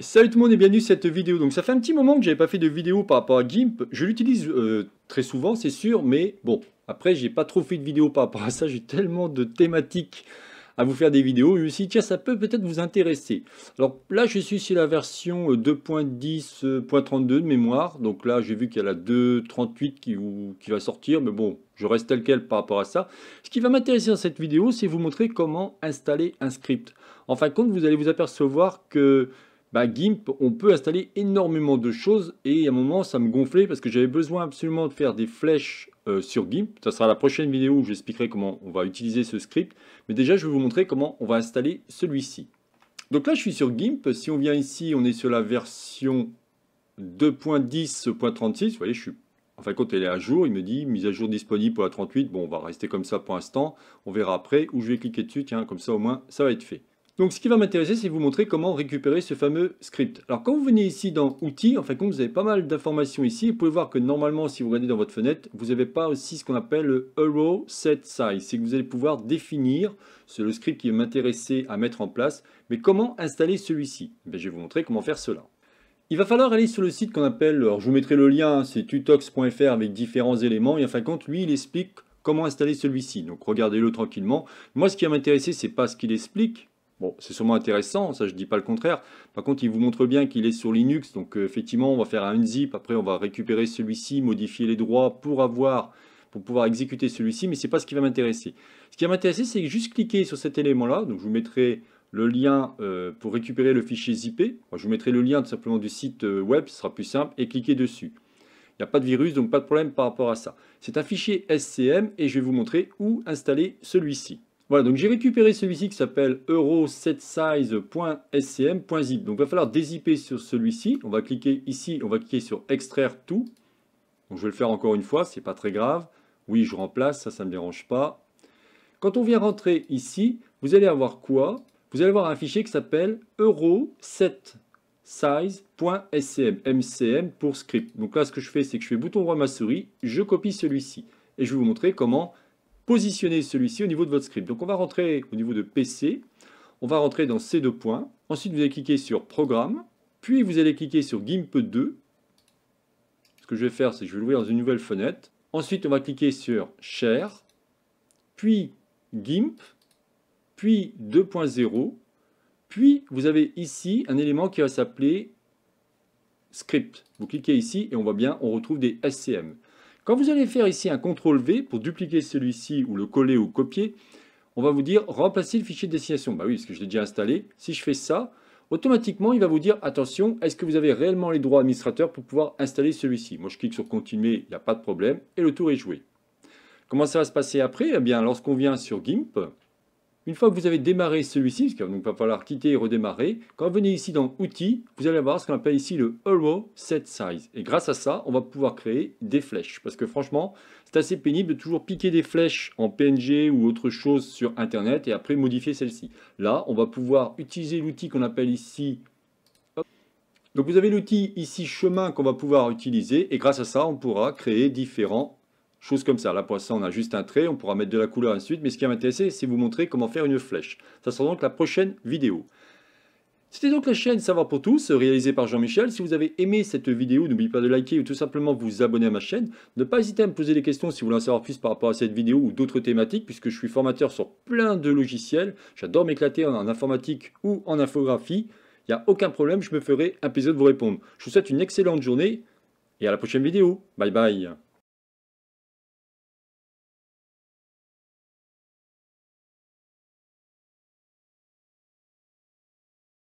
Salut tout le monde et bienvenue sur cette vidéo. Donc ça fait un petit moment que je j'avais pas fait de vidéo par rapport à GIMP. Je l'utilise euh, très souvent, c'est sûr, mais bon, après j'ai pas trop fait de vidéo par rapport à ça. J'ai tellement de thématiques à vous faire des vidéos. Je me suis dit, tiens, ça peut peut-être vous intéresser. Alors là, je suis sur la version 2.10.32 euh, euh, de mémoire. Donc là, j'ai vu qu'il y a la 2.38 qui, qui va sortir, mais bon, je reste tel quel par rapport à ça. Ce qui va m'intéresser dans cette vidéo, c'est vous montrer comment installer un script. En fin de compte, vous allez vous apercevoir que bah, GIMP, on peut installer énormément de choses et à un moment ça me gonflait parce que j'avais besoin absolument de faire des flèches euh, sur GIMP. Ça sera la prochaine vidéo où j'expliquerai comment on va utiliser ce script. Mais déjà je vais vous montrer comment on va installer celui-ci. Donc là je suis sur GIMP. Si on vient ici, on est sur la version 2.10.36. Vous voyez, je suis... En quand elle est à jour. Il me dit mise à jour disponible pour la 38. Bon, on va rester comme ça pour l'instant. On verra après où je vais cliquer dessus. Tiens, comme ça au moins ça va être fait. Donc ce qui va m'intéresser, c'est vous montrer comment récupérer ce fameux script. Alors quand vous venez ici dans Outils, en fin de compte, vous avez pas mal d'informations ici. Vous pouvez voir que normalement, si vous regardez dans votre fenêtre, vous n'avez pas aussi ce qu'on appelle le Arrow Set Size. C'est que vous allez pouvoir définir, c'est le script qui va m'intéresser à mettre en place, mais comment installer celui-ci ben, Je vais vous montrer comment faire cela. Il va falloir aller sur le site qu'on appelle, alors je vous mettrai le lien, hein, c'est tutox.fr avec différents éléments, et en fin de compte, lui, il explique comment installer celui-ci. Donc regardez-le tranquillement. Moi, ce qui va m'intéresser, c'est pas ce qu'il explique, Bon, c'est sûrement intéressant, ça je dis pas le contraire. Par contre, il vous montre bien qu'il est sur Linux, donc euh, effectivement, on va faire un unzip, après on va récupérer celui-ci, modifier les droits pour avoir pour pouvoir exécuter celui-ci, mais ce n'est pas ce qui va m'intéresser. Ce qui va m'intéresser, c'est juste cliquer sur cet élément-là, donc je vous mettrai le lien euh, pour récupérer le fichier zippé, je vous mettrai le lien tout simplement du site euh, web, ce sera plus simple, et cliquez dessus. Il n'y a pas de virus, donc pas de problème par rapport à ça. C'est un fichier SCM, et je vais vous montrer où installer celui-ci. Voilà, donc j'ai récupéré celui-ci qui s'appelle euro7size.scm.zip. Donc il va falloir dézipper sur celui-ci. On va cliquer ici, on va cliquer sur extraire tout. je vais le faire encore une fois, c'est pas très grave. Oui, je remplace, ça, ça ne me dérange pas. Quand on vient rentrer ici, vous allez avoir quoi Vous allez avoir un fichier qui s'appelle euro 7 MCM pour script. Donc là, ce que je fais, c'est que je fais bouton droit ma souris, je copie celui-ci. Et je vais vous montrer comment positionner celui-ci au niveau de votre script. Donc on va rentrer au niveau de PC, on va rentrer dans ces deux points. Ensuite, vous allez cliquer sur Programme, puis vous allez cliquer sur GIMP 2. Ce que je vais faire, c'est que je vais l'ouvrir dans une nouvelle fenêtre. Ensuite, on va cliquer sur Share, puis GIMP, puis 2.0. Puis, vous avez ici un élément qui va s'appeler Script. Vous cliquez ici et on voit bien, on retrouve des SCM. Quand vous allez faire ici un CTRL V pour dupliquer celui-ci ou le coller ou copier, on va vous dire remplacer le fichier de destination. Bah oui, parce que je l'ai déjà installé. Si je fais ça, automatiquement, il va vous dire attention, est-ce que vous avez réellement les droits administrateurs pour pouvoir installer celui-ci Moi, je clique sur continuer, il n'y a pas de problème, et le tour est joué. Comment ça va se passer après Eh bien, lorsqu'on vient sur GIMP, une fois que vous avez démarré celui-ci, il qu'il va falloir quitter et redémarrer, quand vous venez ici dans Outils, vous allez avoir ce qu'on appelle ici le Arrow Set Size. Et grâce à ça, on va pouvoir créer des flèches. Parce que franchement, c'est assez pénible de toujours piquer des flèches en PNG ou autre chose sur Internet et après modifier celle-ci. Là, on va pouvoir utiliser l'outil qu'on appelle ici donc vous avez l'outil ici chemin qu'on va pouvoir utiliser et grâce à ça on pourra créer différents Chose comme ça. Là, pour on a juste un trait, on pourra mettre de la couleur ensuite. Mais ce qui va m'intéresser, c'est vous montrer comment faire une flèche. Ça sera donc la prochaine vidéo. C'était donc la chaîne Savoir pour tous, réalisée par Jean-Michel. Si vous avez aimé cette vidéo, n'oubliez pas de liker ou tout simplement vous abonner à ma chaîne. Ne pas hésiter à me poser des questions si vous voulez en savoir plus par rapport à cette vidéo ou d'autres thématiques, puisque je suis formateur sur plein de logiciels. J'adore m'éclater en informatique ou en infographie. Il n'y a aucun problème, je me ferai un plaisir de vous répondre. Je vous souhaite une excellente journée et à la prochaine vidéo. Bye bye